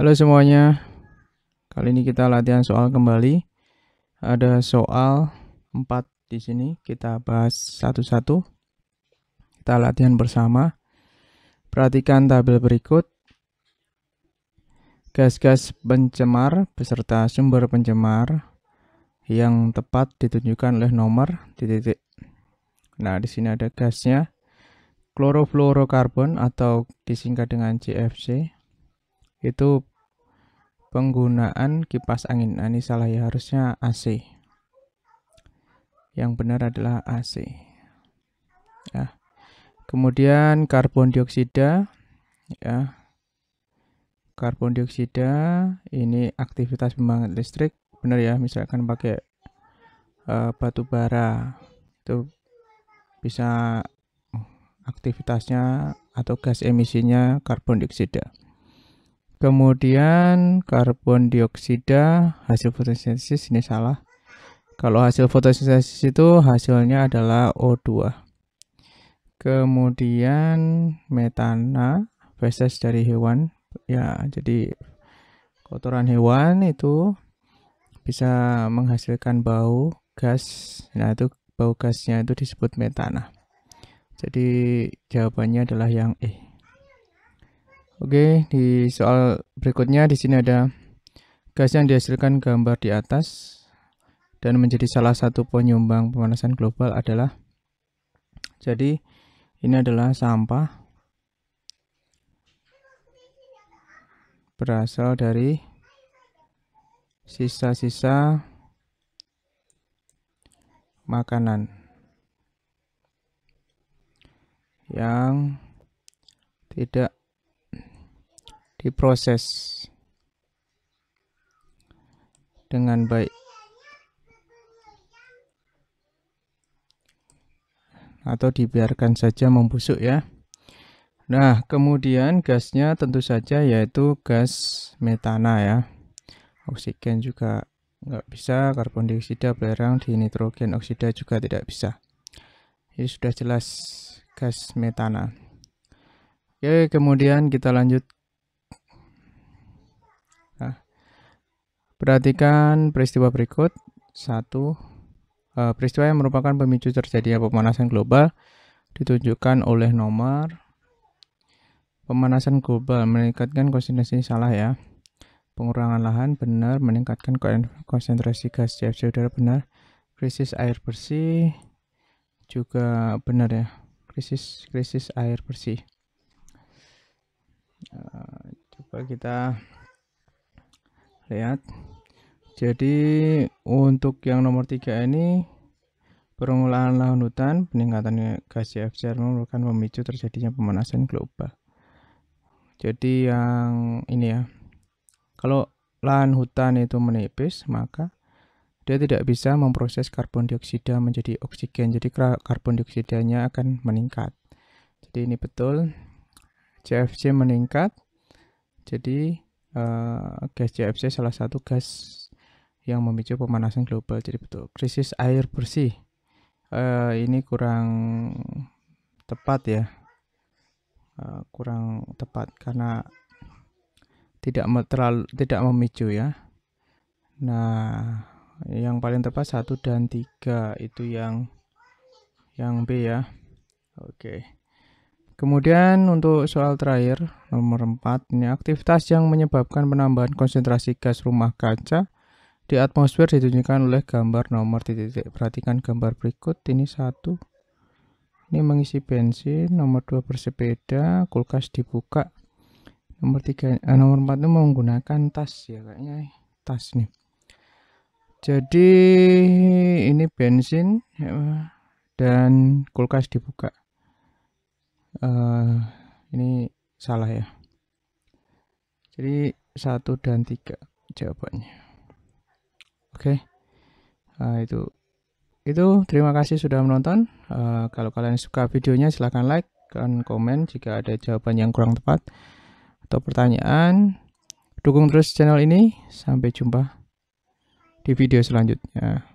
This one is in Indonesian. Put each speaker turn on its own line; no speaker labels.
Halo semuanya, kali ini kita latihan soal kembali. Ada soal 4 di sini, kita bahas satu-satu. Kita latihan bersama. Perhatikan tabel berikut. Gas-gas pencemar beserta sumber pencemar yang tepat ditunjukkan oleh nomor di titik Nah, di sini ada gasnya klorofluorokarbon atau disingkat dengan CFC. Itu penggunaan kipas angin. Nah, ini salah ya, harusnya AC. Yang benar adalah AC. Ya. Kemudian karbon dioksida ya. Karbon dioksida ini aktivitas pembangkit listrik benar ya, misalkan pakai uh, batu bara itu bisa oh, aktivitasnya atau gas emisinya karbon dioksida. Kemudian karbon dioksida hasil fotosintesis ini salah. Kalau hasil fotosintesis itu hasilnya adalah O2. Kemudian metana feses dari hewan ya jadi kotoran hewan itu bisa menghasilkan bau gas nah itu bau gasnya itu disebut metana. Jadi jawabannya adalah yang E. Oke, di soal berikutnya di sini ada gas yang dihasilkan gambar di atas dan menjadi salah satu penyumbang pemanasan global adalah jadi ini adalah sampah berasal dari sisa-sisa makanan yang tidak diproses dengan baik. Atau dibiarkan saja membusuk ya. Nah, kemudian gasnya tentu saja yaitu gas metana ya. Oksigen juga nggak bisa, karbon dioksida belerang di nitrogen oksida juga tidak bisa. ini sudah jelas gas metana. Oke, kemudian kita lanjut. Nah, perhatikan peristiwa berikut. Satu, eh, peristiwa yang merupakan pemicu terjadinya pemanasan global ditunjukkan oleh nomor pemanasan global meningkatkan konsentrasi salah ya pengurangan lahan benar, meningkatkan konsentrasi gas CFC udara benar, krisis air bersih juga benar ya, krisis krisis air bersih. Eh, coba kita lihat. Jadi untuk yang nomor tiga ini pengurangan lahan hutan, peningkatan gas CFC merupakan pemicu terjadinya pemanasan global. Jadi yang ini ya, kalau lahan hutan itu menipis, maka dia tidak bisa memproses karbon dioksida menjadi oksigen. Jadi karbon dioksidanya akan meningkat. Jadi ini betul CFC meningkat. Jadi uh, gas CFC salah satu gas yang memicu pemanasan global. Jadi betul krisis air bersih. Uh, ini kurang tepat ya. Uh, kurang tepat karena tidak terlalu tidak memicu ya. Nah, yang paling tepat satu dan tiga itu yang yang B ya. Oke. Kemudian untuk soal terakhir nomor 4 ini aktivitas yang menyebabkan penambahan konsentrasi gas rumah kaca di atmosfer ditunjukkan oleh gambar nomor titik-titik. Perhatikan gambar berikut ini satu. Ini mengisi bensin, nomor dua bersepeda, kulkas dibuka, nomor tiga eh, nomor empat itu menggunakan tas ya kayaknya tas nih jadi ini bensin ya, dan kulkas dibuka uh, ini salah ya jadi satu dan tiga jawabannya oke okay. uh, eh, itu itu terima kasih sudah menonton uh, kalau kalian suka videonya silahkan like dan komen jika ada jawaban yang kurang tepat atau pertanyaan, dukung terus channel ini. Sampai jumpa di video selanjutnya.